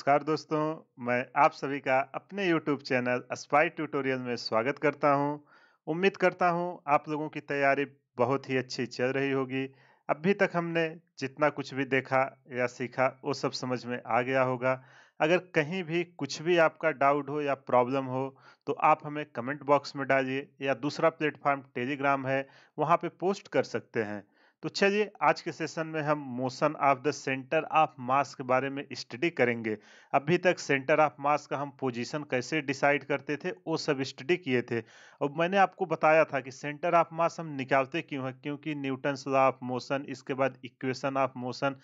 नमस्कार दोस्तों मैं आप सभी का अपने YouTube चैनल स्पाई ट्यूटोरियल में स्वागत करता हूं। उम्मीद करता हूं आप लोगों की तैयारी बहुत ही अच्छी चल रही होगी अभी तक हमने जितना कुछ भी देखा या सीखा वो सब समझ में आ गया होगा अगर कहीं भी कुछ भी आपका डाउट हो या प्रॉब्लम हो तो आप हमें कमेंट बॉक्स में डालिए या दूसरा प्लेटफॉर्म टेलीग्राम है वहाँ पर पोस्ट कर सकते हैं तो चलिए आज के सेशन में हम motion of the centre of mass के बारे में स्टडी करेंगे अभी तक सेंटर ऑफ मास का हम पोजीशन कैसे डिसाइड करते थे वो सब स्टडी किए थे और मैंने आपको बताया था कि सेंटर ऑफ मास हम निकालते क्यों हैं क्योंकि न्यूटन लॉ ऑफ मोशन इसके बाद इक्वेशन ऑफ मोशन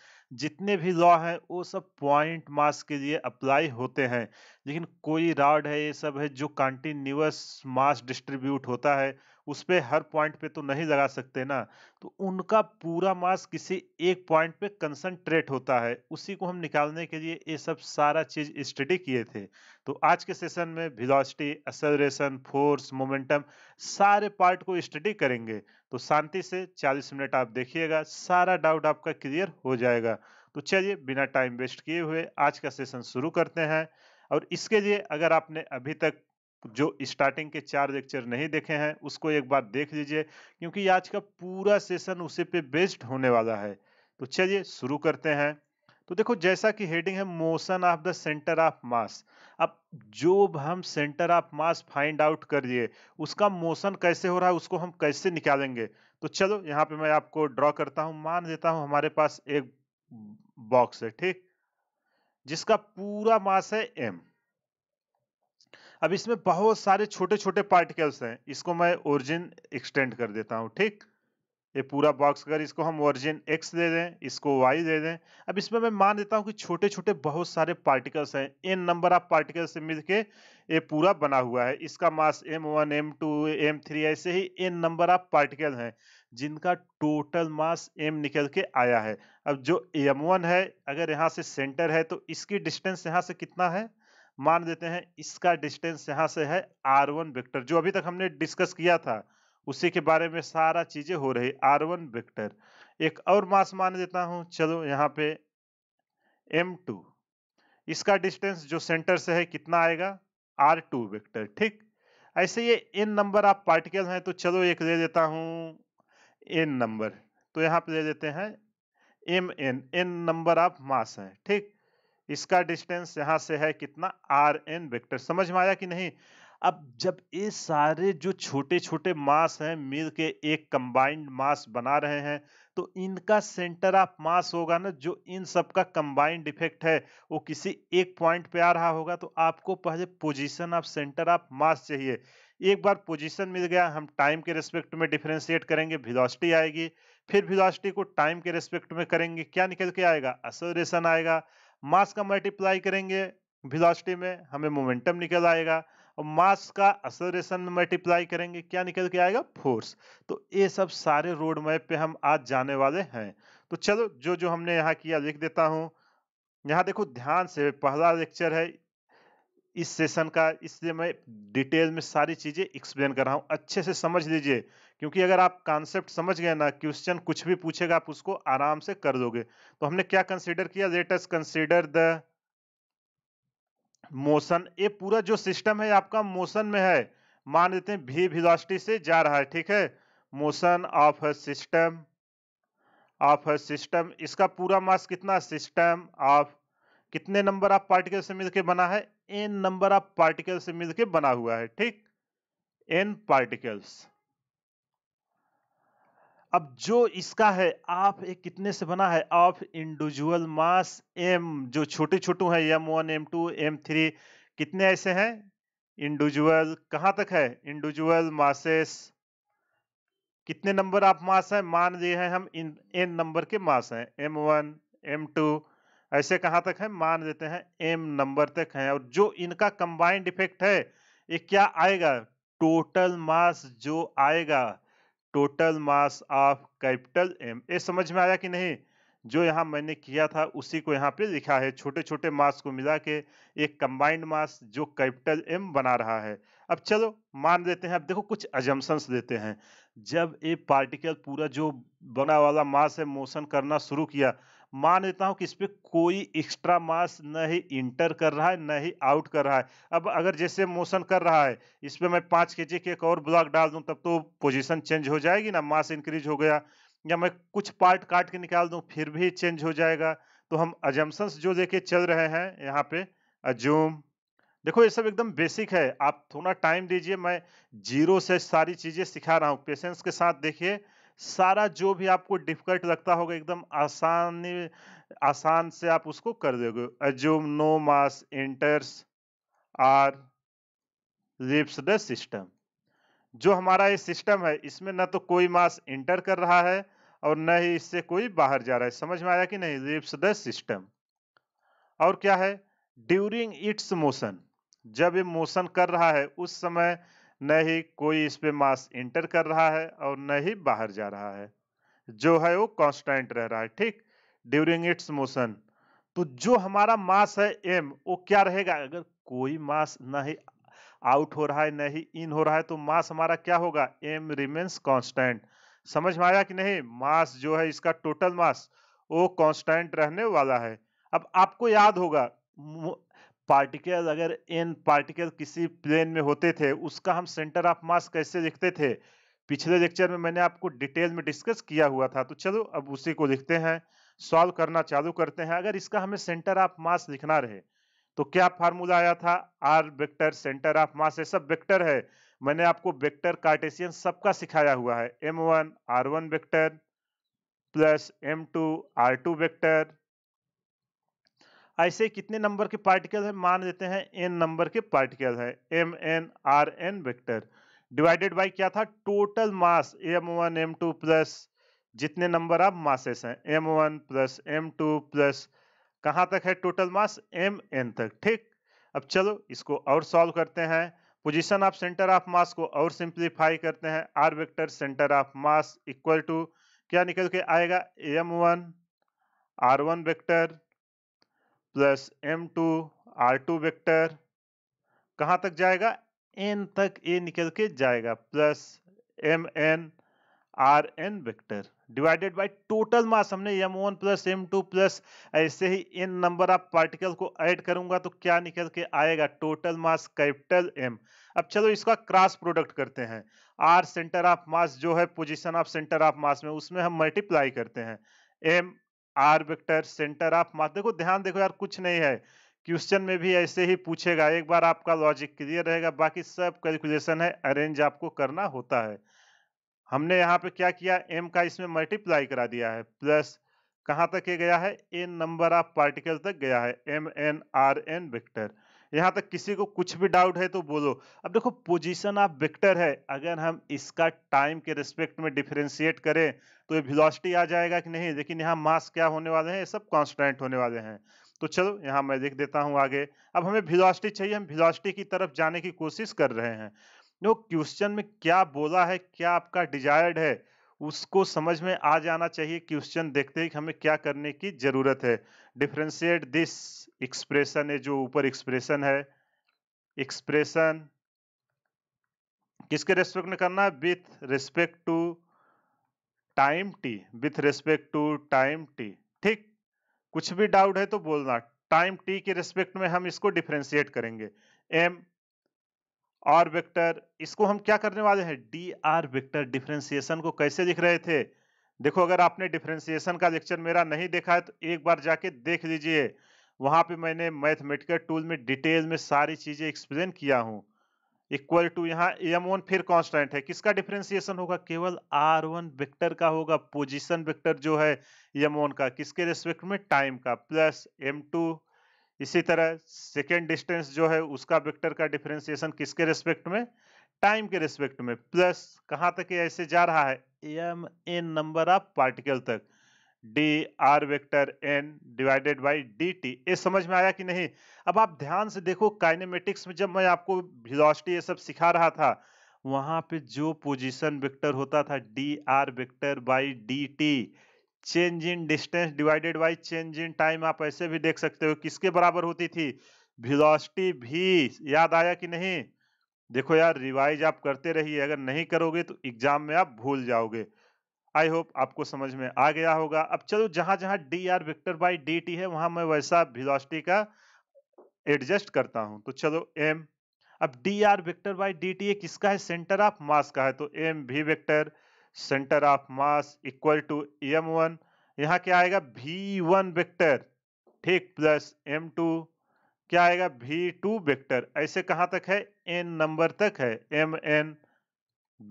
जितने भी लॉ हैं वो सब पॉइंट मास के लिए अप्लाई होते हैं लेकिन कोई राड है ये सब है जो कंटिन्यूस मास डिस्ट्रीब्यूट होता है उस पर हर पॉइंट पे तो नहीं लगा सकते ना तो उनका पूरा मास किसी एक पॉइंट पे कंसंट्रेट होता है उसी को हम निकालने के लिए ये सब सारा चीज़ स्टडी किए थे तो आज के सेशन में विलोसिटी एक्सेलरेशन फोर्स मोमेंटम सारे पार्ट को स्टडी करेंगे तो शांति से 40 मिनट आप देखिएगा सारा डाउट आपका क्लियर हो जाएगा तो चलिए बिना टाइम वेस्ट किए हुए आज का सेशन शुरू करते हैं और इसके लिए अगर आपने अभी तक जो स्टार्टिंग के चार लेक्चर नहीं देखे हैं उसको एक बार देख लीजिए क्योंकि आज का पूरा सेशन उसी पे बेस्ड होने वाला है तो चलिए शुरू करते हैं तो देखो जैसा कि हेडिंग है motion of the centre of mass अब जो हम centre of mass find out कर लिए उसका मोशन कैसे हो रहा है उसको हम कैसे निकालेंगे तो चलो यहाँ पे मैं आपको ड्रॉ करता हूँ मान देता हूँ हमारे पास एक बॉक्स है ठीक जिसका पूरा मास है एम अब इसमें बहुत सारे छोटे छोटे पार्टिकल्स हैं इसको मैं ओरिजिन एक्सटेंड कर देता हूँ ठीक ये पूरा बॉक्स अगर इसको हम ओरिजिन एक्स दे दें इसको वाई दे दें अब इसमें मैं मान देता हूँ कि छोटे छोटे बहुत सारे पार्टिकल्स हैं एन नंबर ऑफ पार्टिकल्स से मिल के ये पूरा बना हुआ है इसका mass M one M two M three ऐसे ही एन नंबर ऑफ पार्टिकल हैं जिनका टोटल मास एम निकल के आया है अब जो एम वन है अगर यहाँ से सेंटर है तो इसकी डिस्टेंस यहाँ से कितना है मान देते हैं इसका डिस्टेंस यहाँ से है आर वन वेक्टर जो अभी तक हमने डिस्कस किया था उसी के बारे में सारा चीजें हो रही आर वन वेक्टर एक और मास मान देता हूं चलो यहाँ पे एम टू इसका डिस्टेंस जो सेंटर से है कितना आएगा आर टू वेक्टर ठीक ऐसे ये एन नंबर आप पार्टिकल हैं तो चलो एक ले देता हूं एन नंबर तो यहाँ पे ले देते हैं M N N number of mass है ठीक इसका डिस्टेंस यहां से है कितना आर एन वेक्टर समझ में आया कि नहीं अब जब ये सारे जो छोटे छोटे मास हैं मिल के एक कंबाइंड मास बना रहे हैं तो इनका सेंटर ऑफ मास होगा ना जो इन सब का कंबाइंड इफेक्ट है वो किसी एक पॉइंट पे आ रहा होगा तो आपको पहले position of centre of mass चाहिए एक बार पोजीशन मिल गया हम टाइम के रेस्पेक्ट में डिफ्रेंशिएट करेंगे वेलोसिटी आएगी फिर वेलोसिटी को टाइम के रेस्पेक्ट में करेंगे क्या निकल के आएगा असोरेशन आएगा मास का मल्टीप्लाई करेंगे वेलोसिटी में हमें मोमेंटम निकल आएगा और मास का असलेशन में मल्टीप्लाई करेंगे क्या निकल के आएगा फोर्स तो ये सब सारे रोड मैप पे हम आज जाने वाले हैं तो चलो जो जो हमने यहाँ किया लिख देता हूँ यहाँ देखो ध्यान से पहला लेक्चर है इस सेशन का इसलिए मैं डिटेल में सारी चीज़ें एक्सप्लेन कर रहा हूँ अच्छे से समझ लीजिए क्योंकि अगर आप कॉन्सेप्ट समझ गए ना क्वेश्चन कुछ भी पूछेगा आप उसको आराम से कर दोगे तो हमने क्या कंसिडर किया लेटेस्ट कंसिडर द मोशन ये पूरा जो सिस्टम है आपका मोशन में है मान लेते हैं भी वेलोसिटी से जा रहा है ठीक है motion of system of system इसका पूरा मास कितना सिस्टम ऑफ कितने नंबर ऑफ पार्टिकल से मिलकर बना है एन नंबर ऑफ पार्टिकल से मिलकर बना हुआ है ठीक एन पार्टिकल्स अब जो इसका है आप एक कितने से बना है ऑफ इंडिविजुअल मास एम जो छोटे छोटू हैं M one M two M three कितने ऐसे हैं इंडिविजुअल कहां तक है इंडिविजुअल मासेस कितने नंबर आप मास हैं मान लिए हैं हम इन एन नंबर के मास हैं एम वन एम टू ऐसे कहाँ तक है मान देते हैं एम नंबर तक है और जो इनका कंबाइंड इफेक्ट है ये क्या आएगा टोटल मास जो आएगा total mass of capital M ये समझ में आया कि नहीं जो यहाँ मैंने किया था उसी को यहाँ पे लिखा है छोटे छोटे मास को मिला के एक कंबाइंड मास जो कैपिटल एम बना रहा है अब चलो मान लेते हैं अब देखो कुछ अजम्पन्स देते हैं जब ये पार्टिकल पूरा जो बना वाला मास है मोशन करना शुरू किया मान लेता हूँ कि इस पर कोई एक्स्ट्रा मास न ही इंटर कर रहा है न ही आउट कर रहा है अब अगर जैसे मोशन कर रहा है इस पर मैं पाँच के जी के एक और ब्लॉक डाल दूँ तब तो पोजिशन चेंज हो जाएगी ना मास इंक्रीज हो गया या मैं कुछ पार्ट काट के निकाल दूँ फिर भी चेंज हो जाएगा तो हम अजम्सन्स जो लेके चल रहे हैं यहाँ पे अजूम देखो ये सब एकदम बेसिक है आप थोड़ा टाइम दीजिए मैं जीरो से सारी चीज़ें सिखा रहा हूँ पेशेंस के साथ देखिए सारा जो भी आपको डिफिकल्ट लगता होगा एकदम आसान आसान से आप उसको कर दोगे assume no mass enters or leaves the system जो हमारा ये सिस्टम है इसमें ना तो कोई मास इंटर कर रहा है और न ही इससे कोई बाहर जा रहा है समझ में आया कि नहीं लिप्स द सिस्टम और क्या है ड्यूरिंग इट्स मोशन जब ये मोशन कर रहा है उस समय न ही कोई इस पे मास इंटर कर रहा है और न ही बाहर जा रहा है जो है वो कांस्टेंट रह रहा है ठीक ड्यूरिंग इट्स मोशन तो जो हमारा मास है एम वो क्या रहेगा अगर कोई मास ना ही आउट हो रहा है ना ही इन हो रहा है तो मास हमारा क्या होगा एम रिमेन्स कांस्टेंट समझ में आया कि नहीं मास जो है इसका टोटल मास वो कांस्टेंट रहने वाला है अब आपको याद होगा पार्टिकल अगर एन पार्टिकल किसी प्लेन में होते थे उसका हम सेंटर ऑफ मास कैसे लिखते थे पिछले लेक्चर में मैंने आपको डिटेल में डिस्कस किया हुआ था तो चलो अब उसी को लिखते हैं सॉल्व करना चालू करते हैं अगर इसका हमें सेंटर ऑफ मास लिखना रहे तो क्या फार्मूला आया था R vector centre of mass ये सब वेक्टर है मैंने आपको वेक्टर कार्टेशियन सबका सिखाया हुआ है M one R one vector plus M two R two vector ऐसे कितने नंबर के पार्टिकल है मान देते हैं एन नंबर के पार्टिकल है M N R N vector divided by क्या था total mass M one M two plus जितने नंबर आप मासेस हैं M one plus M two plus कहाँ तक है टोटल मास एम एन तक ठीक अब चलो इसको और सॉल्व करते हैं position of centre of mass को और सिंप्लीफाई करते हैं R vector centre of mass equal to क्या निकल के आएगा M one R one vector plus M two R two vector कहाँ तक जाएगा एन तक ए निकल के जाएगा plus M N R N vector divided by total mass हमने M one plus M two plus ऐसे ही एन नंबर ऑफ पार्टिकल को ऐड करूंगा तो क्या निकल के आएगा टोटल मास कैपिटल एम अब चलो इसका क्रॉस प्रोडक्ट करते हैं आर सेंटर ऑफ मास जो है position of centre of mass में उसमें हम मल्टीप्लाई करते हैं M R vector centre of mass देखो ध्यान देखो यार कुछ नहीं है क्वेश्चन में भी ऐसे ही पूछेगा एक बार आपका लॉजिक क्लियर रहेगा बाकी सब कैलकुलेशन है अरेंज आपको करना होता है हमने यहाँ पे क्या किया एम का इसमें मल्टीप्लाई करा दिया है प्लस कहाँ तक ये गया है एन नंबर ऑफ पार्टिकल तक गया है M N R N vector यहाँ तक किसी को कुछ भी डाउट है तो बोलो अब देखो पोजीशन ऑफ वेक्टर है अगर हम इसका टाइम के रिस्पेक्ट में डिफ्रेंशिएट करें तो ये वेलोसिटी आ जाएगा कि नहीं लेकिन यहाँ मास क्या होने वाले हैं ये सब कॉन्स्टेंट होने वाले हैं तो चलो यहाँ मैं देख देता हूँ आगे अब हमें वेलोसिटी चाहिए हम वेलोसिटी की तरफ जाने की कोशिश कर रहे हैं देखो क्वेश्चन में क्या बोला है क्या आपका डिजायर्ड है उसको समझ में आ जाना चाहिए क्वेश्चन देखते ही हमें क्या करने की ज़रूरत है डिफ्रेंशिएट दिस एक्सप्रेशन है जो ऊपर एक्सप्रेशन है एक्सप्रेशन किसके रेस्पेक्ट में करना है with respect to time T with respect to time T ठीक कुछ भी डाउट है तो बोलना टाइम टी के रेस्पेक्ट में हम इसको डिफ्रेंशिएट करेंगे एम आर वेक्टर इसको हम क्या करने वाले हैं डी आर वेक्टर डिफ्रेंसिएशन को कैसे लिख रहे थे देखो अगर आपने डिफ्रेंसिएशन का लेक्चर मेरा नहीं देखा है तो एक बार जाके देख लीजिए वहाँ पे मैंने मैथमेटिकल टूल में डिटेल में सारी चीज़ें एक्सप्लेन किया हूँ इक्वल टू यहाँ एम वन फिर कॉन्स्टेंट है किसका डिफरेंशिएशन होगा केवल आर वन वेक्टर का होगा पोजिशन वेक्टर जो है एम वन का किसके रेस्पेक्ट में टाइम का प्लस एम टू इसी तरह सेकेंड डिस्टेंस जो है उसका वेक्टर का डिफ्रेंसिएशन किसके रिस्पेक्ट में टाइम के रिस्पेक्ट में प्लस कहाँ तक ये ऐसे जा रहा है M N number of particle तक D R vector N divided by D T ये समझ में आया कि नहीं अब आप ध्यान से देखो काइनेमेटिक्स में जब मैं आपको वेलोसिटी ये सब सिखा रहा था वहाँ पे जो पोजीशन वेक्टर होता था D R vector by D T change in distance divided by change in time आप ऐसे भी देख सकते हो किसके बराबर होती थी वेलोसिटी भी याद आया कि नहीं देखो यार रिवाइज आप करते रहिए अगर नहीं करोगे तो एग्जाम में आप भूल जाओगे आई होप आपको समझ में आ गया होगा अब चलो जहां जहां D R vector by D T है वहां मैं वैसा वेलोसिटी का एडजस्ट करता हूं तो चलो एम अब D R vector by D T किसका है सेंटर ऑफ मास का है तो M V vector centre of mass equal to M one यहाँ क्या आएगा भी वन वेक्टर ठीक प्लस एम टू क्या आएगा भी टू वेक्टर ऐसे कहाँ तक है एन नंबर तक है M N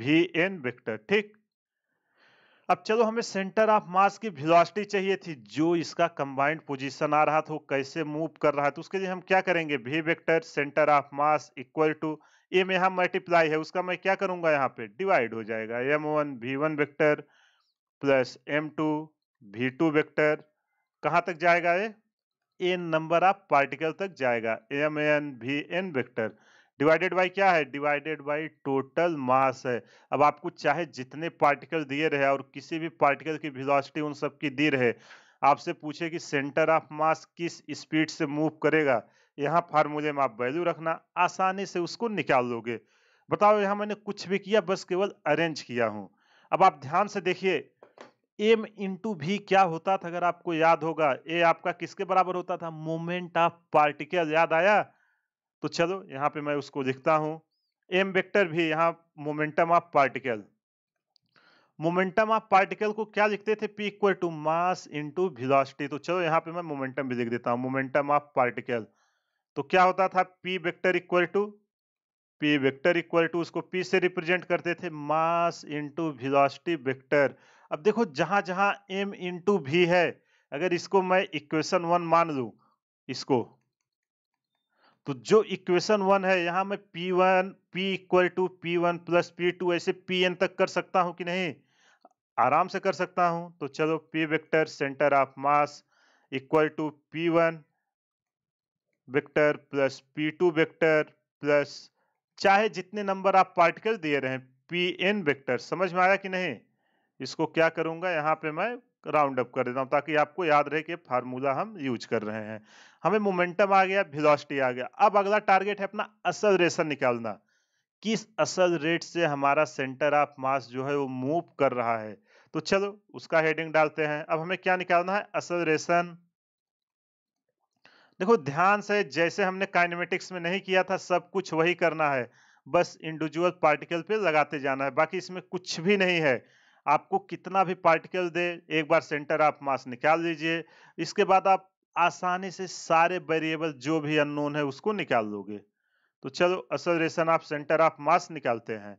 V N vector ठीक अब चलो हमें सेंटर ऑफ मास की वेलोसिटी चाहिए थी जो इसका कंबाइंड पोजीशन आ रहा था वो कैसे मूव कर रहा था उसके लिए हम क्या करेंगे V vector centre of mass equal to M यहाँ मल्टीप्लाई है उसका मैं क्या करूंगा यहाँ पे डिवाइड हो जाएगा M one V one vector plus M two V two vector कहाँ तक जाएगा ये एन नंबर ऑफ पार्टिकल तक जाएगा M N V N vector divided by क्या है डिवाइडेड बाई टोटल मास है अब आपको चाहे जितने पार्टिकल दिए रहे और किसी भी पार्टिकल की वेलोसिटी उन सब की दी रहे आपसे पूछे कि सेंटर ऑफ मास किस स्पीड से मूव करेगा यहाँ फार्मूले में आप वैल्यू रखना आसानी से उसको निकाल लोगे बताओ यहाँ मैंने कुछ भी किया बस केवल अरेंज किया हूँ अब आप ध्यान से देखिए एम इंटू भी क्या होता था अगर आपको याद होगा ए आपका किसके बराबर होता था मोमेंट ऑफ पार्टिकल याद आया तो चलो यहाँ पे मैं उसको लिखता हूँ एम वेक्टर भी यहाँ momentum of particle momentum of particle को क्या लिखते थे P equal to mass into velocity तो चलो यहाँ पे मैं मोमेंटम भी लिख देता हूँ मोमेंटम ऑफ पार्टिकल तो क्या होता था P vector equal to P vector equal to उसको पी से रिप्रेजेंट करते थे मास इंटू वेलोसिटी वेक्टर अब देखो जहां जहां एम इंटू भी है अगर इसको मैं इक्वेशन वन मान लू इसको तो जो इक्वेशन वन है यहां मैं P one P equal to P one plus P two ऐसे पी एन तक कर सकता हूं कि नहीं आराम से कर सकता हूं तो चलो P vector centre of mass equal to P one vector plus P two vector plus चाहे जितने नंबर आप पार्टिकल दे रहे हैं पी एन वेक्टर समझ में आया कि नहीं इसको क्या करूंगा यहाँ पे मैं राउंड अप कर देता हूँ ताकि आपको याद रहे कि फार्मूला हम यूज कर रहे हैं हमें मोमेंटम आ गया वेलोसिटी आ गया अब अगला टारगेट है अपना असल रेशन निकालना किस असल रेट से हमारा सेंटर ऑफ मास जो है वो मूव कर रहा है तो चलो उसका हेडिंग डालते हैं अब हमें क्या निकालना है असल रेशन देखो ध्यान से जैसे हमने काइनेमेटिक्स में नहीं किया था सब कुछ वही करना है बस इंडिविजुअल पार्टिकल पे लगाते जाना है बाकी इसमें कुछ भी नहीं है आपको कितना भी पार्टिकल दे एक बार सेंटर ऑफ मास निकाल लीजिए इसके बाद आप आसानी से सारे वेरिएबल जो भी अननोन है उसको निकाल लोगे तो चलो असल रेशन आप सेंटर ऑफ मास निकालते हैं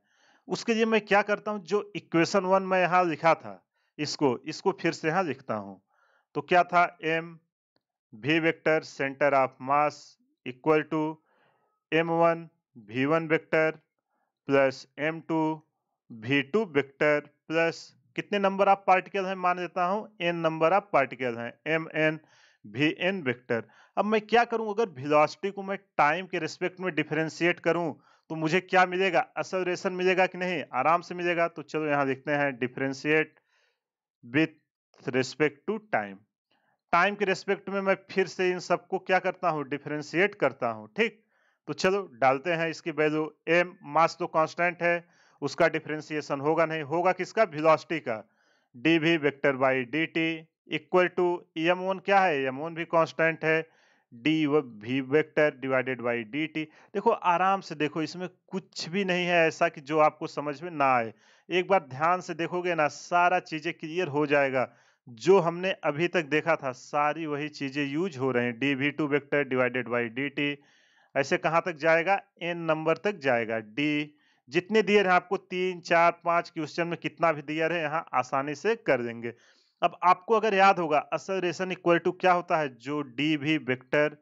उसके लिए मैं क्या करता हूँ जो इक्वेशन वन में यहाँ लिखा था इसको इसको फिर से यहाँ लिखता हूँ तो क्या था M centre of mass equal to M one V one vector plus M two V two vector plus कितने नंबर ऑफ पार्टिकल हैं मान देता हूँ एन नंबर ऑफ पार्टिकल हैं M N V N vector अब मैं क्या करूँ अगर वेलोसिटी को मैं टाइम के रिस्पेक्ट में डिफ्रेंशिएट करूँ तो मुझे क्या मिलेगा असल रेशन मिलेगा कि नहीं आराम से मिलेगा तो चलो यहाँ देखते हैं differentiate with respect to time time के रेस्पेक्ट में मैं फिर से इन सबको क्या करता हूँ डिफ्रेंशिएट करता हूँ ठीक तो चलो डालते हैं इसकी वैल्यू एम मास तो कांस्टेंट है उसका डिफ्रेंसिएशन होगा नहीं होगा किसका वेलोसिटी का D V vector by D T equal to M one क्या है एम वन भी कांस्टेंट है D V vector divided by D T देखो आराम से देखो इसमें कुछ भी नहीं है ऐसा कि जो आपको समझ में ना आए एक बार ध्यान से देखोगे ना सारा चीज़ें क्लियर हो जाएगा जो हमने अभी तक देखा था सारी वही चीज़ें यूज हो रहे हैं D V two vector divided by D T ऐसे कहाँ तक जाएगा एन नंबर तक जाएगा डी जितने दिए हैं आपको तीन चार पाँच क्वेश्चन में कितना भी दिया रहे यहाँ आसानी से कर देंगे अब आपको अगर याद होगा असल रेशन इक्वल टू क्या होता है जो D V vector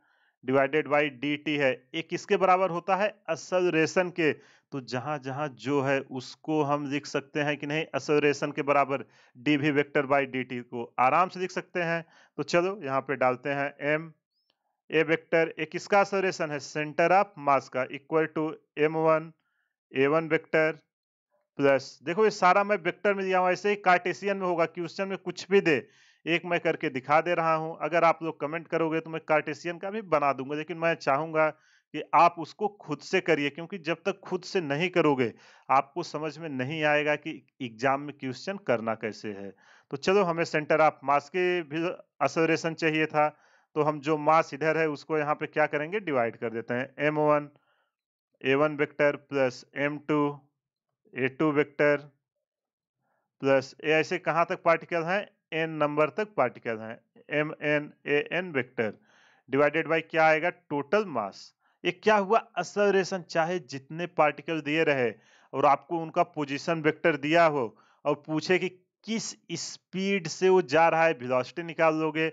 divided by D T है ये किसके बराबर होता है असलरेशन के तो जहां जहां जो है उसको हम लिख सकते हैं कि नहीं असलरेशन के बराबर D V vector by D T को आराम से लिख सकते हैं तो चलो यहाँ पे डालते हैं एम ए वेक्टर ए किसका असलरेशन है सेंटर ऑफ मास का equal to M one A one vector plus देखो ये सारा मैं वेक्टर में दिया हुआ ऐसे ही कार्टेशियन में होगा क्वेश्चन में कुछ भी दे एक मैं करके दिखा दे रहा हूं अगर आप लोग कमेंट करोगे तो मैं कार्टेशियन का भी बना दूंगा लेकिन मैं चाहूंगा कि आप उसको खुद से करिए क्योंकि जब तक खुद से नहीं करोगे आपको समझ में नहीं आएगा कि एग्जाम में क्वेश्चन करना कैसे है तो चलो हमें सेंटर ऑफ मास के भी असोरेशन चाहिए था तो हम जो मास इधर है उसको यहाँ पे क्या करेंगे डिवाइड कर देते हैं M one A one vector plus M two A two vector plus A ऐसे कहाँ तक पार्टिकल हैं एन नंबर तक पार्टिकल हैं M N A N vector divided by क्या आएगा टोटल मास ये क्या हुआ असलेशन चाहे जितने पार्टिकल दिए रहे और आपको उनका पोजीशन वेक्टर दिया हो और पूछे कि किस स्पीड से वो जा रहा है वेलोसिटी निकाल लोगे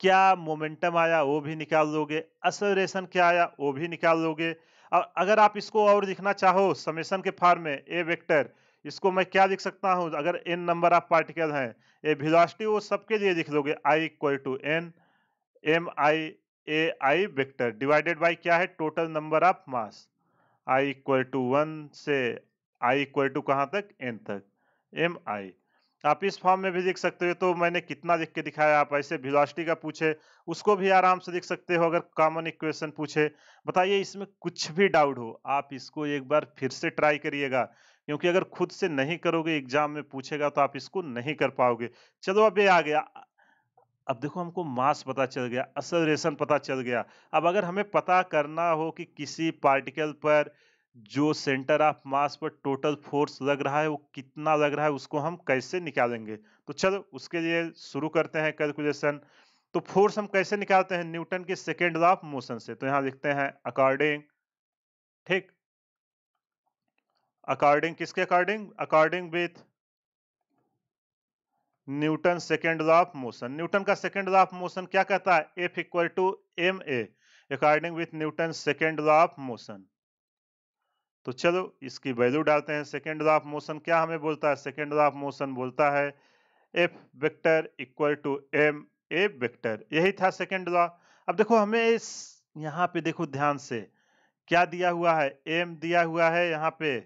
क्या मोमेंटम आया वो भी निकाल लोगे असलेशन क्या आया वो भी निकाल लोगे और अगर आप इसको और लिखना चाहो समेशन के फॉर्म में ए वेक्टर इसको मैं क्या लिख सकता हूँ अगर एन नंबर ऑफ पार्टिकल हैं ये वेलोसिटी वो सबके लिए लिख लोगे i equal to N M I A I vector divided by क्या है total number of mass i equal to one से i इक्वल टू कहाँ तक n तक एम आई आप इस फॉर्म में भी लिख सकते हो तो मैंने कितना लिख के दिखाया आप ऐसे वेलोसिटी का पूछे उसको भी आराम से लिख सकते हो अगर कॉमन इक्वेशन पूछे बताइए इसमें कुछ भी डाउट हो आप इसको एक बार फिर से ट्राई करिएगा क्योंकि अगर खुद से नहीं करोगे एग्जाम में पूछेगा तो आप इसको नहीं कर पाओगे चलो अब ये आ गया अब देखो हमको मास पता चल गया असल रेशन पता चल गया अब अगर हमें पता करना हो कि किसी पार्टिकल पर जो सेंटर ऑफ मास पर टोटल फोर्स लग रहा है वो कितना लग रहा है उसको हम कैसे निकालेंगे तो चलो उसके लिए शुरू करते हैं कैलकुलेशन तो फोर्स हम कैसे निकालते हैं न्यूटन के सेकेंड लॉ ऑफ मोशन से तो यहाँ लिखते हैं अकॉर्डिंग ठीक अकॉर्डिंग किसके according according with Newton second law of motion Newton का सेकेंड लॉ ऑफ मोशन क्या कहता है F equal to M A according with Newton second law of motion तो चलो इसकी वैल्यू डालते हैं सेकेंड लॉ ऑफ मोशन क्या हमें बोलता है सेकेंड लॉ ऑफ मोशन बोलता है F vector equal to M A vector यही था सेकेंड लॉ अब देखो हमें इस यहाँ पे देखो ध्यान से क्या दिया हुआ है एम दिया हुआ है यहाँ पे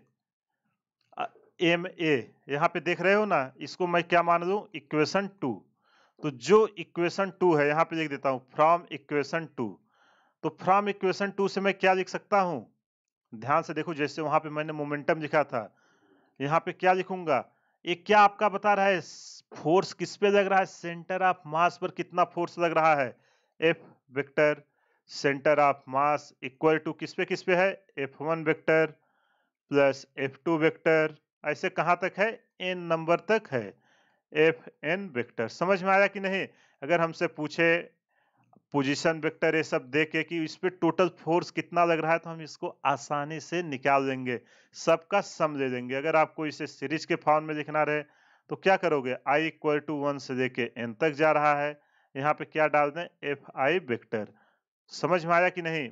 एम ए यहाँ पे देख रहे हो ना इसको मैं क्या मान लू इक्वेशन टू तो जो इक्वेशन टू है यहाँ पे लिख देता हूँ फ्रॉम इक्वेशन टू तो फ्रॉम इक्वेशन टू से मैं क्या लिख सकता हूँ ध्यान से देखो जैसे वहां पे मैंने मोमेंटम लिखा था यहाँ पे क्या लिखूंगा ये क्या आपका बता रहा है फोर्स किस पे लग रहा है सेंटर ऑफ मास पर कितना फोर्स लग रहा है F vector centre of mass equal to किस पे किस पे है F one vector plus F two vector ऐसे कहाँ तक है एन नंबर तक है एफ एन वेक्टर समझ में आया कि नहीं अगर हमसे पूछे पोजीशन वेक्टर ये सब दे के कि इस पर टोटल फोर्स कितना लग रहा है तो हम इसको आसानी से निकाल देंगे सबका सम ले देंगे अगर आपको इसे सीरीज के फॉर्म में लिखना रहे तो क्या करोगे आई इक्वल टू वन से के एन तक जा रहा है यहाँ पे क्या डाल दें एफ आई वेक्टर समझ में आया कि नहीं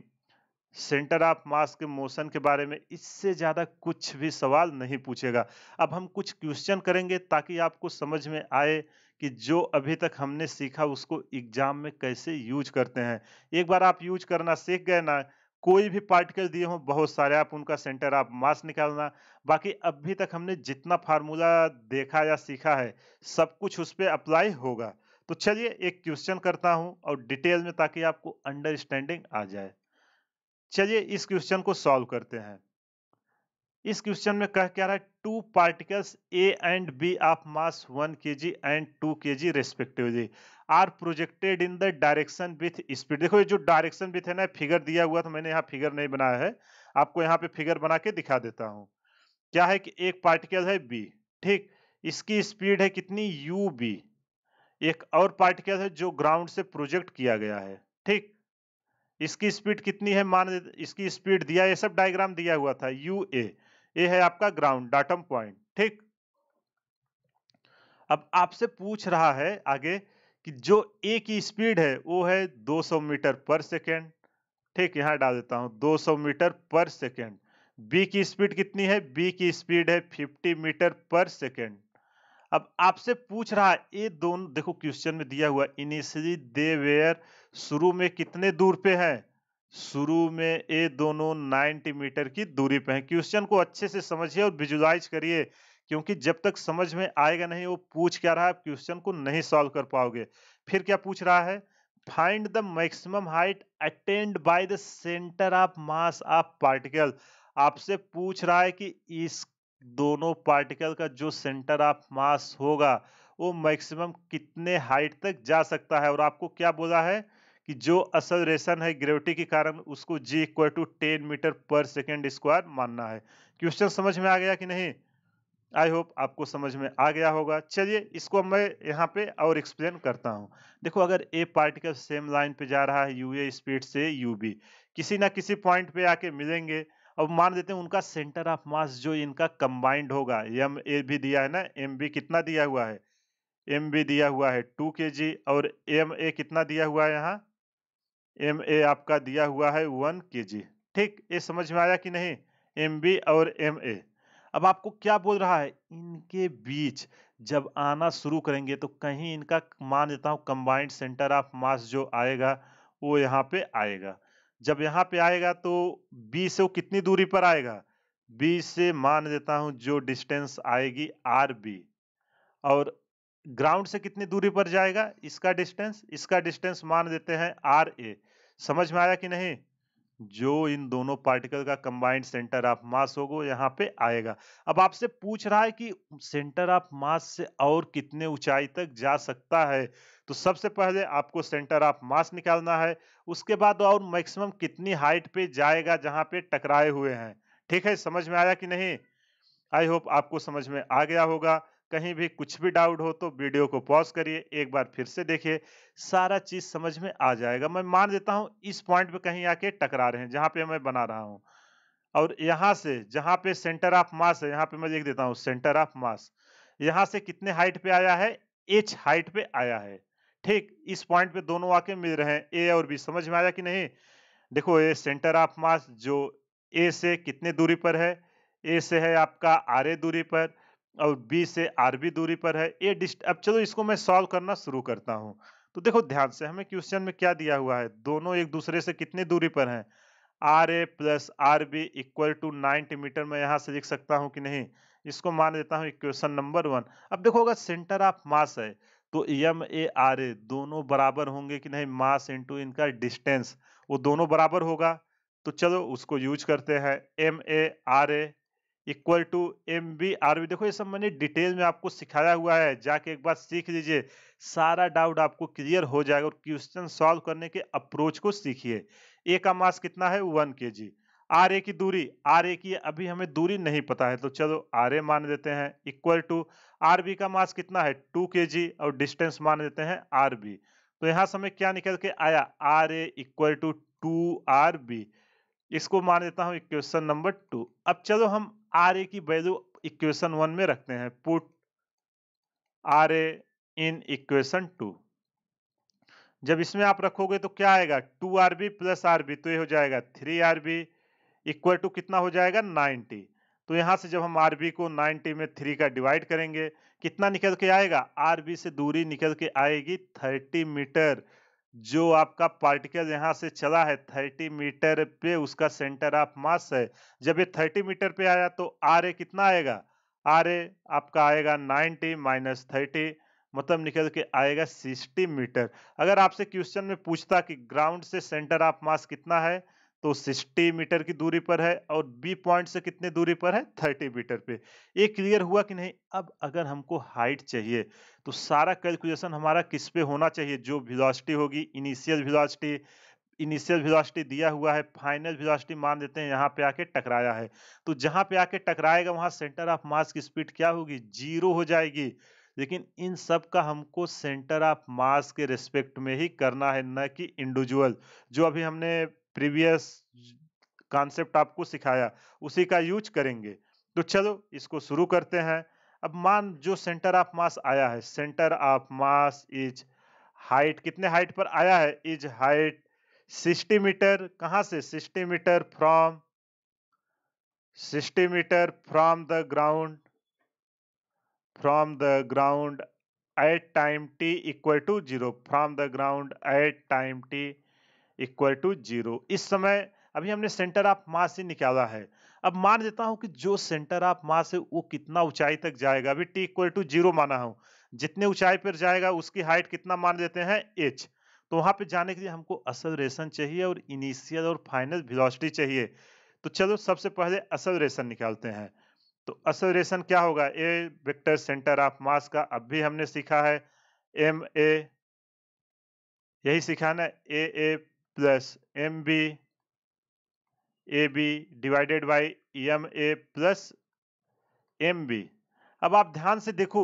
सेंटर ऑफ मास के मोशन के बारे में इससे ज़्यादा कुछ भी सवाल नहीं पूछेगा अब हम कुछ क्वेश्चन करेंगे ताकि आपको समझ में आए कि जो अभी तक हमने सीखा उसको एग्जाम में कैसे यूज करते हैं एक बार आप यूज करना सीख गए ना कोई भी पार्टिकल दिए हों बहुत सारे आप उनका सेंटर ऑफ मास निकालना बाकी अभी तक हमने जितना फार्मूला देखा या सीखा है सब कुछ उस पर अप्लाई होगा तो चलिए एक क्वेश्चन करता हूं और डिटेल में ताकि आपको अंडरस्टैंडिंग आ जाए चलिए इस क्वेश्चन को सॉल्व करते हैं इस क्वेश्चन में कह क्या रहा है two particles A and B of mass one K G and two K G respectively are projected in the direction with speed देखो ये जो डायरेक्शन विथ है ना फिगर दिया हुआ तो मैंने यहाँ फिगर नहीं बनाया है आपको यहाँ पे फिगर बना के दिखा देता हूँ क्या है कि एक पार्टिकल है बी ठीक इसकी स्पीड है कितनी यू बी एक और पार्टिकल है जो ग्राउंड से प्रोजेक्ट किया गया है ठीक इसकी स्पीड कितनी है मान इसकी स्पीड दिया ये सब डायग्राम दिया हुआ था यू ए ये है आपका ग्राउंड डाटम पॉइंट ठीक अब आपसे पूछ रहा है आगे कि जो ए की स्पीड है वो है 200 मीटर पर सेकेंड ठीक यहाँ डाल देता हूं 200 मीटर पर सेकेंड बी की स्पीड कितनी है बी की स्पीड है 50 मीटर पर सेकेंड अब आपसे पूछ रहा है ये दोनों देखो क्वेश्चन में दिया हुआ इनिशियली दे वेयर शुरू में कितने दूर पे है शुरू में ये दोनों 90 मीटर की दूरी पे हैं क्वेश्चन को अच्छे से समझिए और विजुलाइज करिए क्योंकि जब तक समझ में आएगा नहीं वो पूछ क्या रहा है आप क्वेश्चन को नहीं सॉल्व कर पाओगे फिर क्या पूछ रहा है find the maximum height attend by the centre of mass of particle आपसे पूछ रहा है कि इस दोनों पार्टिकल का जो सेंटर ऑफ मास होगा वो मैक्सिमम कितने हाइट तक जा सकता है और आपको क्या बोला है कि जो असल रेशन है ग्रेविटी के कारण उसको G equal to ten metre per second square मानना है क्वेश्चन समझ में आ गया कि नहीं आई होप आपको समझ में आ गया होगा चलिए इसको मैं यहाँ पे और एक्सप्लेन करता हूँ देखो अगर ए पार्टिकल सेम लाइन पे जा रहा है यू ए स्पीड से यू बी किसी ना किसी पॉइंट पे आके मिलेंगे अब मान देते हैं उनका सेंटर ऑफ मास जो इनका कंबाइंड होगा एम ए भी दिया है ना एम बी कितना दिया हुआ है एम बी दिया हुआ है टू के जी और एम ए कितना दिया हुआ है यहाँ एम ए आपका दिया हुआ है वन के जी ठीक ये समझ में आया कि नहीं एम बी और एम ए अब आपको क्या बोल रहा है इनके बीच जब आना शुरू करेंगे तो कहीं इनका मान देता हूँ कंबाइंड सेंटर ऑफ मास जो आएगा वो यहाँ पे आएगा जब यहाँ पे आएगा तो बी से वो कितनी दूरी पर आएगा बी से मान देता हूँ जो डिस्टेंस आएगी आर बी और ग्राउंड से कितनी दूरी पर जाएगा इसका डिस्टेंस इसका डिस्टेंस मान देते हैं आर ए समझ में आया कि नहीं जो इन दोनों पार्टिकल का कंबाइंड सेंटर ऑफ मास होगा यहाँ पे आएगा अब आपसे पूछ रहा है कि सेंटर ऑफ मास से और कितने ऊंचाई तक जा सकता है तो सबसे पहले आपको सेंटर ऑफ मास निकालना है उसके बाद और मैक्सिमम कितनी हाइट पे जाएगा जहाँ पे टकराए हुए हैं ठीक है समझ में आया कि नहीं आई होप आपको समझ में आ गया होगा कहीं भी कुछ भी डाउट हो तो वीडियो को पॉज करिए एक बार फिर से देखिए सारा चीज़ समझ में आ जाएगा मैं मान देता हूँ इस पॉइंट पे कहीं आके टकरा रहे हैं जहाँ पे मैं बना रहा हूँ और यहाँ से जहाँ पे सेंटर ऑफ मास है यहाँ पे मैं देख देता हूँ सेंटर ऑफ मास यहाँ से कितने हाइट पे आया है एच हाइट पे आया है ठीक इस पॉइंट पे दोनों वाक्य मिल रहे हैं ए और बी समझ में आया कि नहीं देखो ये सेंटर ऑफ मास जो ए से कितने दूरी पर है ए से है आपका आर ए दूरी पर और बी से आर बी दूरी पर है ए डिस्ट अब चलो इसको मैं सॉल्व करना शुरू करता हूँ तो देखो ध्यान से हमें क्वेश्चन में क्या दिया हुआ है दोनों एक दूसरे से कितनी दूरी पर हैं R A plus R B equal to ninety metre मैं यहाँ से लिख सकता हूँ कि नहीं इसको मान देता हूँ इक्वेशन नंबर वन अब देखो अगर सेंटर ऑफ मास है तो एम ए आर ए दोनों बराबर होंगे कि नहीं मास इंटू इनका डिस्टेंस वो दोनों बराबर होगा तो चलो उसको यूज करते हैं M A R A equal to M B R B देखो ये सब मैंने डिटेल में आपको सिखाया हुआ है जाके एक बार सीख लीजिए सारा डाउट आपको क्लियर हो जाएगा और क्वेश्चन सॉल्व करने के अप्रोच को सीखिए ए का मास कितना है one K ji R A की दूरी आर ए की अभी हमें दूरी नहीं पता है तो चलो आर ए मान देते हैं इक्वल टू आर बी का मास कितना है टू के जी और डिस्टेंस मान देते हैं आर बी तो यहां से क्या निकल के आया R A equal to two R B इसको मान देता हूं इक्वेशन नंबर टू अब चलो हम आर ए की वैल्यू इक्वेशन वन में रखते हैं put R A in equation two जब इसमें आप रखोगे तो क्या आएगा two R B plus R B तो ये हो जाएगा three R B equal to कितना हो जाएगा 90 तो यहाँ से जब हम आर बी को 90 में थ्री का डिवाइड करेंगे कितना निकल के आएगा आर बी से दूरी निकल के आएगी 30 मीटर जो आपका पार्टिकल यहाँ से चला है 30 मीटर पे उसका सेंटर ऑफ मास है जब ये 30 मीटर पे आया तो आर ए कितना आएगा आर ए आपका आएगा 90 माइनस थर्टी मतलब निकल के आएगा 60 मीटर अगर आपसे क्वेश्चन में पूछता कि ग्राउंड से सेंटर ऑफ मास कितना है तो 60 मीटर की दूरी पर है और बी पॉइंट से कितने दूरी पर है 30 मीटर पे ये क्लियर हुआ कि नहीं अब अगर हमको हाइट चाहिए तो सारा कैलकुलेशन हमारा किस पे होना चाहिए जो वेलोसिटी होगी इनिशियल वेलोसिटी इनिशियल वेलोसिटी दिया हुआ है फाइनल वेलोसिटी मान देते हैं यहाँ पे आके टकराया है तो जहाँ पे आके टकराएगा वहाँ सेंटर ऑफ मास की स्पीड क्या होगी जीरो हो जाएगी लेकिन इन सब का हमको सेंटर ऑफ मास के रिस्पेक्ट में ही करना है न कि इंडिविजुअल जो अभी हमने प्रीवियस कॉन्सेप्ट आपको सिखाया उसी का यूज करेंगे तो चलो इसको शुरू करते हैं अब मान जो सेंटर ऑफ मास आया है centre of mass is height कितने हाइट पर आया है इज हाइट सिक्सटी मीटर कहां से sixty metre from sixty metre from the ground from the ground at time T equal to zero from the ground at time T equal to zero इस समय अभी हमने centre of मास ही निकाला है अब मान देता हूं कि जो सेंटर ऑफ मास है वो कितना ऊंचाई तक जाएगा अभी टी इक्वल टू जीरो माना हूं जितने ऊंचाई पर जाएगा उसकी हाइट कितना मान देते हैं एच तो वहां पे जाने के लिए हमको असल रेशन चाहिए और इनिशियल और फाइनल वेलोसिटी चाहिए तो चलो सबसे पहले असल रेशन निकालते हैं तो असल रेशन क्या होगा A vector centre of mass का अब भी हमने सीखा है एम ए यही सीखा ना A A plus M B A B divided by M A plus M B अब आप ध्यान से देखो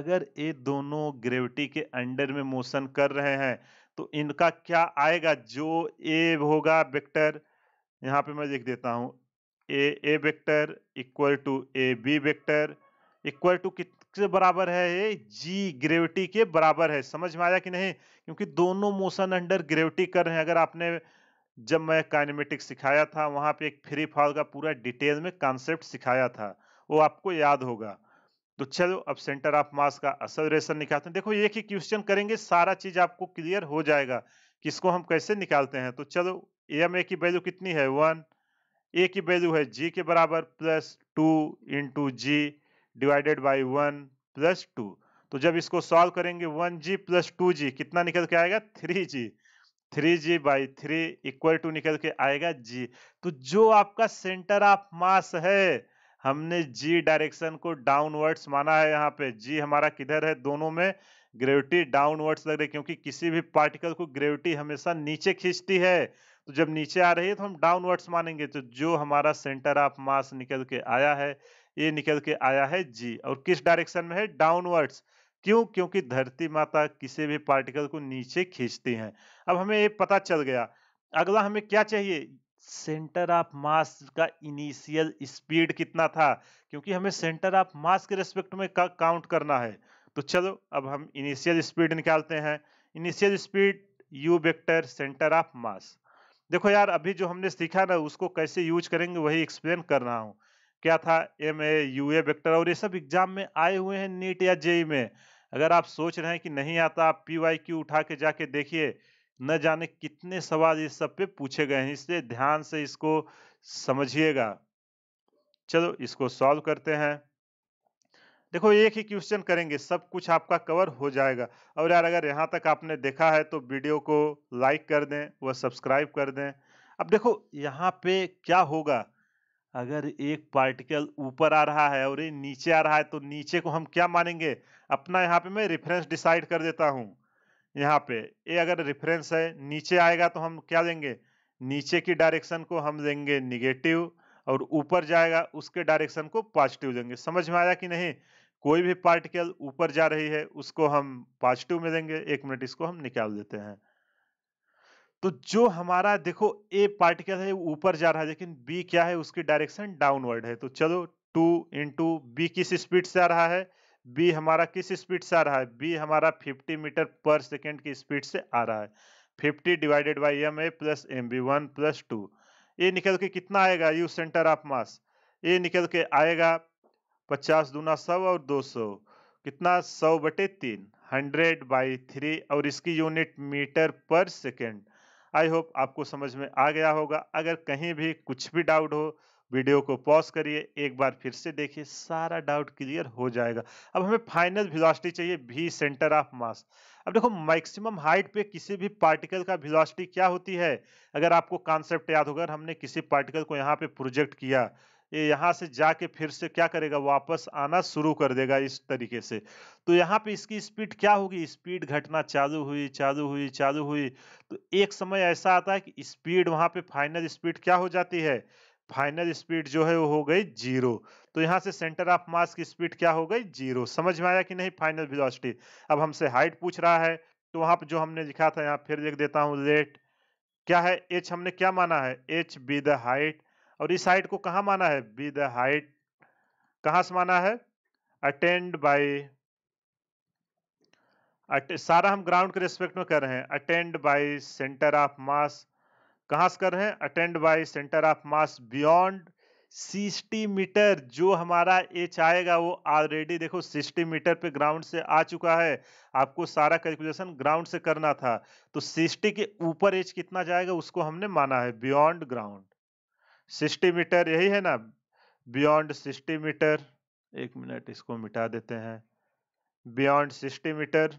अगर ये दोनों ग्रेविटी के अंडर में मोशन कर रहे हैं तो इनका क्या आएगा जो ए होगा वेक्टर यहाँ पे मैं लिख देता हूँ A A vector equal to A B vector equal to कितना किसके बराबर है ये जी ग्रेविटी के बराबर है समझ में आया कि नहीं क्योंकि दोनों मोशन अंडर ग्रेविटी कर रहे हैं अगर आपने जब मैं काइनेमेटिक सिखाया था वहां पे एक फ्री फॉल का पूरा डिटेल में कॉन्सेप्ट सिखाया था वो आपको याद होगा तो चलो अब सेंटर ऑफ मास का असल रेशन निकालते हैं देखो एक ही क्वेश्चन करेंगे सारा चीज आपको क्लियर हो जाएगा कि इसको हम कैसे निकालते हैं तो चलो एम ए की वैल्यू कितनी है वन ए की वैल्यू है जी के बराबर plus two into G divided by one plus two तो जब इसको सॉल्व करेंगे one G plus two G कितना निकल के आएगा three G three G by three equal to निकल के आएगा जी तो जो आपका सेंटर ऑफ मास है हमने जी डायरेक्शन को डाउनवर्ड्स माना है यहाँ पे जी हमारा किधर है दोनों में ग्रेविटी डाउनवर्ड्स लग रही है क्योंकि किसी भी पार्टिकल को ग्रेविटी हमेशा नीचे खींचती है तो जब नीचे आ रही है तो हम डाउनवर्ड्स मानेंगे तो जो हमारा सेंटर ऑफ मास निकल के आया है ये निकल के आया है जी और किस डायरेक्शन में है डाउनवर्ड्स क्यों क्योंकि धरती माता किसी भी पार्टिकल को नीचे खींचती हैं अब हमें ये पता चल गया अगला हमें क्या चाहिए सेंटर ऑफ मास का इनिशियल स्पीड कितना था क्योंकि हमें सेंटर ऑफ मास के रेस्पेक्ट में का, काउंट करना है तो चलो अब हम इनिशियल स्पीड निकालते हैं initial speed U vector centre of mass देखो यार अभी जो हमने सीखा ना उसको कैसे यूज करेंगे वही एक्सप्लेन कर रहा हूँ क्या था M A U A vector और ये सब एग्जाम में आए हुए हैं नीट या जेई e e में अगर आप सोच रहे हैं कि नहीं आता आप पी वाई क्यू उठा के जाके देखिए न जाने कितने सवाल इस सब पे पूछे गए हैं इसलिए ध्यान से इसको समझिएगा चलो इसको सॉल्व करते हैं देखो एक ही क्वेश्चन करेंगे सब कुछ आपका कवर हो जाएगा और यार अगर यहाँ तक आपने देखा है तो वीडियो को लाइक कर दें व सब्सक्राइब कर दें अब देखो यहाँ पे क्या होगा अगर एक पार्टिकल ऊपर आ रहा है और ये नीचे आ रहा है तो नीचे को हम क्या मानेंगे अपना यहाँ पे मैं रेफरेंस डिसाइड कर देता हूँ यहाँ पे ये अगर रेफरेंस है नीचे आएगा तो हम क्या लेंगे नीचे की डायरेक्शन को हम लेंगे निगेटिव और ऊपर जाएगा उसके डायरेक्शन को पॉजिटिव देंगे समझ में आया कि नहीं कोई भी पार्टिकल ऊपर जा रही है उसको हम पॉजिटिव में देंगे एक मिनट इसको हम निकाल देते हैं तो जो हमारा देखो ए पार्टिकल है ऊपर जा रहा है लेकिन बी क्या है उसकी डायरेक्शन डाउनवर्ड है तो चलो टू इंटू बी किस स्पीड से आ रहा है बी हमारा किस स्पीड से आ रहा है बी हमारा 50 मीटर पर सेकेंड की स्पीड से आ रहा है 50 divided by M A plus M B one plus two A निकल के कितना आएगा U centre of mass A निकल के आएगा पचास दूना सौ और दो सौ कितना सौ बटे तीन हंड्रेड बाई थ्री और इसकी unit metre per second I hope आपको समझ में आ गया होगा अगर कहीं भी कुछ भी डाउट हो वीडियो को पॉज करिए एक बार फिर से देखिए सारा डाउट क्लियर हो जाएगा अब हमें फाइनल वेलोसिटी चाहिए भी सेंटर ऑफ मास अब देखो मैक्सिमम हाइट पे किसी भी पार्टिकल का वेलोसिटी क्या होती है अगर आपको कॉन्सेप्ट याद होगा हमने किसी पार्टिकल को यहाँ पे प्रोजेक्ट किया ये यहाँ से जाके फिर से क्या करेगा वापस आना शुरू कर देगा इस तरीके से तो यहाँ पे इसकी स्पीड क्या होगी स्पीड घटना चालू हुई चालू हुई चालू हुई तो एक समय ऐसा आता है कि स्पीड वहाँ पे फाइनल स्पीड क्या हो जाती है फाइनल स्पीड जो है वो हो गई जीरो तो यहाँ से सेंटर ऑफ मास की स्पीड क्या हो गई जीरो समझ में आया कि नहीं फाइनल वेलोसिटी अब हमसे हाइट पूछ रहा है तो वहाँ पर जो हमने लिखा था यहाँ फिर लिख देता हूँ लेट क्या है एच हमने क्या माना है एच बी द हाइट और इस हाइट को कहा माना है बी द हाइट कहां से माना है अटेंड बाई सारा हम ग्राउंड के रिस्पेक्ट में कर रहे हैं attend by centre of mass कहां से कर रहे हैं attend by centre of mass beyond 60 metre जो हमारा एच आएगा वो ऑलरेडी देखो 60 मीटर पे ग्राउंड से आ चुका है आपको सारा कैलकुलेशन ग्राउंड से करना था तो 60 के ऊपर एच कितना जाएगा उसको हमने माना है बियॉन्ड ग्राउंड सिक्सटी मीटर यही है ना बियॉन्ड सिक्सटी मीटर एक मिनट इसको मिटा देते हैं beyond sixty metre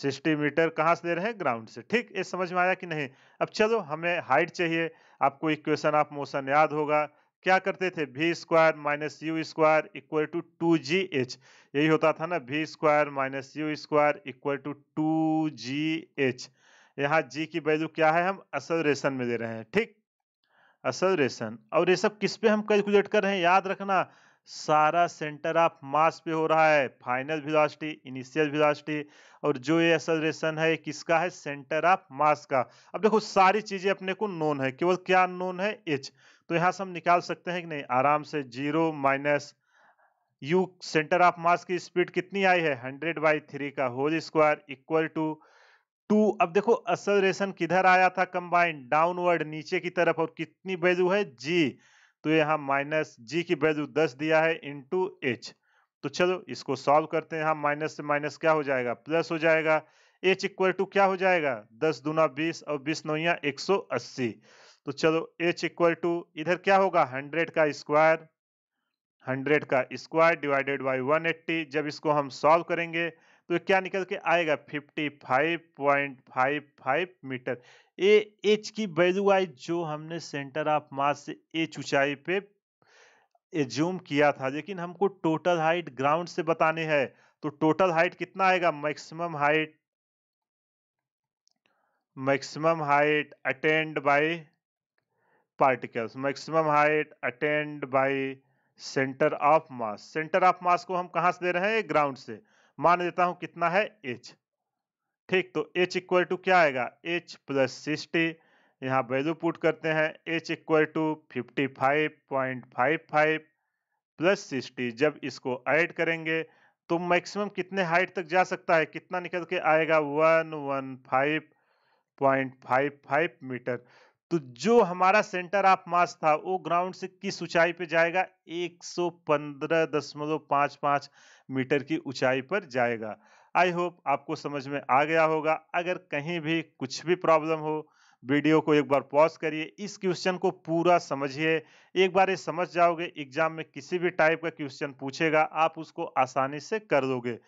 sixty metre कहाँ से दे रहे हैं ग्राउंड से ठीक ये समझ में आया कि नहीं अब चलो हमें हाइट चाहिए आपको इक्वेशन ऑफ आप मोशन याद होगा क्या करते थे V square minus U square equal to two G H यही होता था ना V square minus U square equal to two G H यहाँ जी की वैल्यू क्या है हम रेशन में दे रहे हैं ठीक असल और ये सब किस पे हम कैलकुलेट कर रहे हैं याद रखना सारा सेंटर ऑफ मास पे हो रहा है फाइनल वेलोसिटी इनिशियल वेलोसिटी और जो ये एक्सलरेशन है किसका है सेंटर ऑफ मास का अब देखो सारी चीजें अपने को नोन है केवल क्या नोन है एच तो यहां से हम निकाल सकते हैं कि नहीं आराम से zero minus U centre of mass की स्पीड कितनी आई है हंड्रेड बाई थ्री का whole square equal to two अब देखो असल रेशन किधर आया था कंबाइंड डाउनवर्ड नीचे की तरफ और कितनी वैल्यू है जी तो यहाँ माइनस जी की वैल्यू दस दिया है इंटू एच तो चलो इसको सॉल्व करते हैं यहाँ माइनस से माइनस क्या हो जाएगा प्लस हो जाएगा एच इक्वल टू क्या हो जाएगा दस दूना बीस और बीस नोया एक सौ अस्सी तो चलो एच इक्वल टू इधर क्या होगा हंड्रेड का स्क्वायर हंड्रेड का square divided by one eighty जब इसको हम सॉल्व करेंगे तो क्या निकल के आएगा 55.55 मीटर ए एच की वैल्यू आई जो हमने सेंटर ऑफ मास से एच ऊंचाई पे एज्यूम किया था लेकिन हमको टोटल हाइट ग्राउंड से बताने हैं तो टोटल हाइट कितना आएगा maximum height maximum height attend by particles maximum height attend by centre of mass centre of mass को हम कहां से दे रहे हैं ग्राउंड से मान देता हूं कितना है एच ठीक तो एच इक्वल टू क्या आएगा एच प्लस सिक्सटी यहाँ वैल्यू पुट करते हैं H equal to fifty five point five five plus sixty जब इसको ऐड करेंगे तो मैक्सिमम कितने हाइट तक जा सकता है कितना निकल के आएगा one one five point five five metre तो जो हमारा सेंटर ऑफ मास था वो ग्राउंड से किस ऊंचाई पे जाएगा एक सौ पंद्रह दशमलव पाँच पाँच मीटर की ऊंचाई पर जाएगा आई होप आपको समझ में आ गया होगा अगर कहीं भी कुछ भी प्रॉब्लम हो वीडियो को एक बार पॉज करिए इस क्वेश्चन को पूरा समझिए एक बार ये समझ जाओगे एग्जाम में किसी भी टाइप का क्वेश्चन पूछेगा आप उसको आसानी से कर दोगे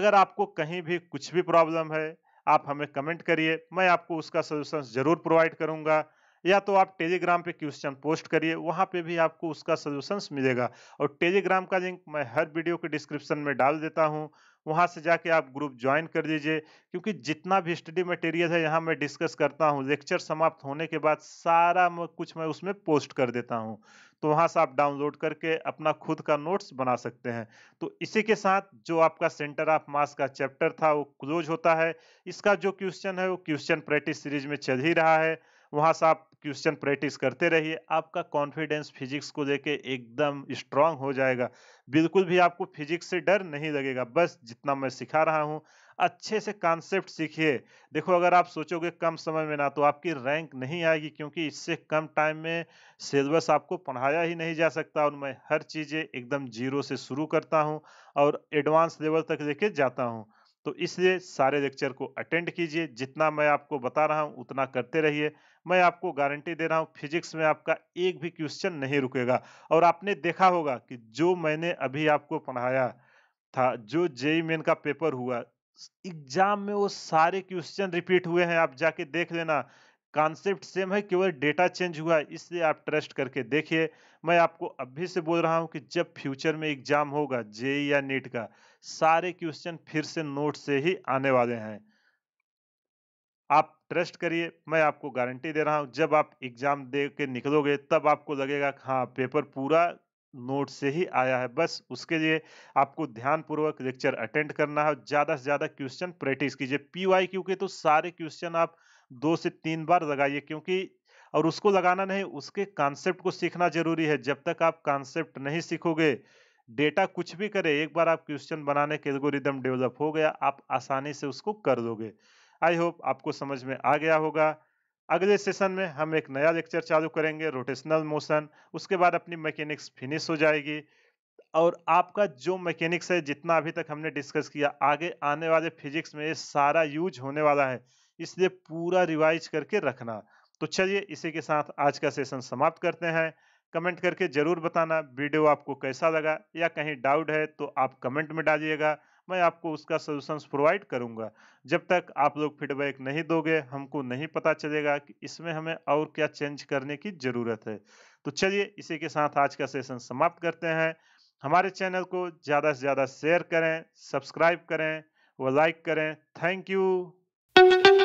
अगर आपको कहीं भी कुछ भी प्रॉब्लम है आप हमें कमेंट करिए मैं आपको उसका सोल्यूशन ज़रूर प्रोवाइड करूँगा या तो आप टेलीग्राम पे क्वेश्चन पोस्ट करिए वहाँ पे भी आपको उसका सोल्यूशंस मिलेगा और टेलीग्राम का लिंक मैं हर वीडियो के डिस्क्रिप्शन में डाल देता हूँ वहाँ से जाके आप ग्रुप ज्वाइन कर लीजिए क्योंकि जितना भी स्टडी मटेरियल है यहाँ मैं डिस्कस करता हूँ लेक्चर समाप्त होने के बाद सारा कुछ मैं उसमें पोस्ट कर देता हूँ तो वहाँ से आप डाउनलोड करके अपना खुद का नोट्स बना सकते हैं तो इसी के साथ जो आपका सेंटर ऑफ मास का चैप्टर था वो क्लोज होता है इसका जो क्वेश्चन है वो क्वेश्चन प्रैक्टिस सीरीज में चल ही रहा है वहाँ से आप क्वेश्चन प्रैक्टिस करते रहिए आपका कॉन्फिडेंस फिजिक्स को लेके एकदम स्ट्रांग हो जाएगा बिल्कुल भी आपको फिजिक्स से डर नहीं लगेगा बस जितना मैं सिखा रहा हूँ अच्छे से कॉन्सेप्ट सीखिए देखो अगर आप सोचोगे कम समय में ना तो आपकी रैंक नहीं आएगी क्योंकि इससे कम टाइम में सिलेबस आपको पढ़ाया ही नहीं जा सकता और मैं हर चीज़ें एकदम जीरो से शुरू करता हूँ और एडवांस लेवल तक लेके जाता हूँ तो इसलिए सारे लेक्चर को अटेंड कीजिए जितना मैं आपको बता रहा हूँ उतना करते रहिए मैं आपको गारंटी दे रहा हूँ फिजिक्स में आपका एक भी क्वेश्चन नहीं रुकेगा और आपने देखा होगा कि जो मैंने अभी आपको पढ़ाया था जो जेई मेन का पेपर हुआ एग्जाम में वो सारे क्वेश्चन रिपीट हुए हैं आप जाके देख लेना कॉन्सेप्ट सेम है केवल डेटा चेंज हुआ है इसलिए आप ट्रस्ट करके देखिए मैं आपको अभी से बोल रहा हूँ कि जब फ्यूचर में एग्जाम होगा जे e या नीट का सारे क्वेश्चन फिर से नोट से ही आने वाले हैं आप ट्रस्ट करिए मैं आपको गारंटी दे रहा हूँ जब आप एग्जाम दे के निकलोगे तब आपको लगेगा हाँ पेपर पूरा नोट से ही आया है बस उसके लिए आपको ध्यानपूर्वक लेक्चर अटेंड करना है ज़्यादा से ज़्यादा क्वेश्चन प्रैक्टिस कीजिए पी वाई क्यू के तो सारे क्वेश्चन आप दो से तीन बार लगाइए क्योंकि और उसको लगाना नहीं उसके कॉन्सेप्ट को सीखना जरूरी है जब तक आप कॉन्सेप्ट नहीं सीखोगे डेटा कुछ भी करे एक बार आप क्वेश्चन बनाने के एल्गोरिदम डेवलप हो गया आप आसानी से उसको कर दोगे आई होप आपको समझ में आ गया होगा अगले सेशन में हम एक नया लेक्चर चालू करेंगे रोटेशनल मोशन उसके बाद अपनी मैकेनिक्स फिनिश हो जाएगी और आपका जो मैकेनिक्स है जितना अभी तक हमने डिस्कस किया आगे आने वाले फिजिक्स में ये सारा यूज होने वाला है इसलिए पूरा रिवाइज करके रखना तो चलिए इसी के साथ आज का सेशन समाप्त करते हैं कमेंट करके ज़रूर बताना वीडियो आपको कैसा लगा या कहीं डाउट है तो आप कमेंट में डालिएगा मैं आपको उसका सोल्यूशंस प्रोवाइड करूंगा जब तक आप लोग फीडबैक नहीं दोगे हमको नहीं पता चलेगा कि इसमें हमें और क्या चेंज करने की ज़रूरत है तो चलिए इसी के साथ आज का सेशन समाप्त करते हैं हमारे चैनल को ज़्यादा से ज़्यादा शेयर करें सब्सक्राइब करें व लाइक करें थैंक यू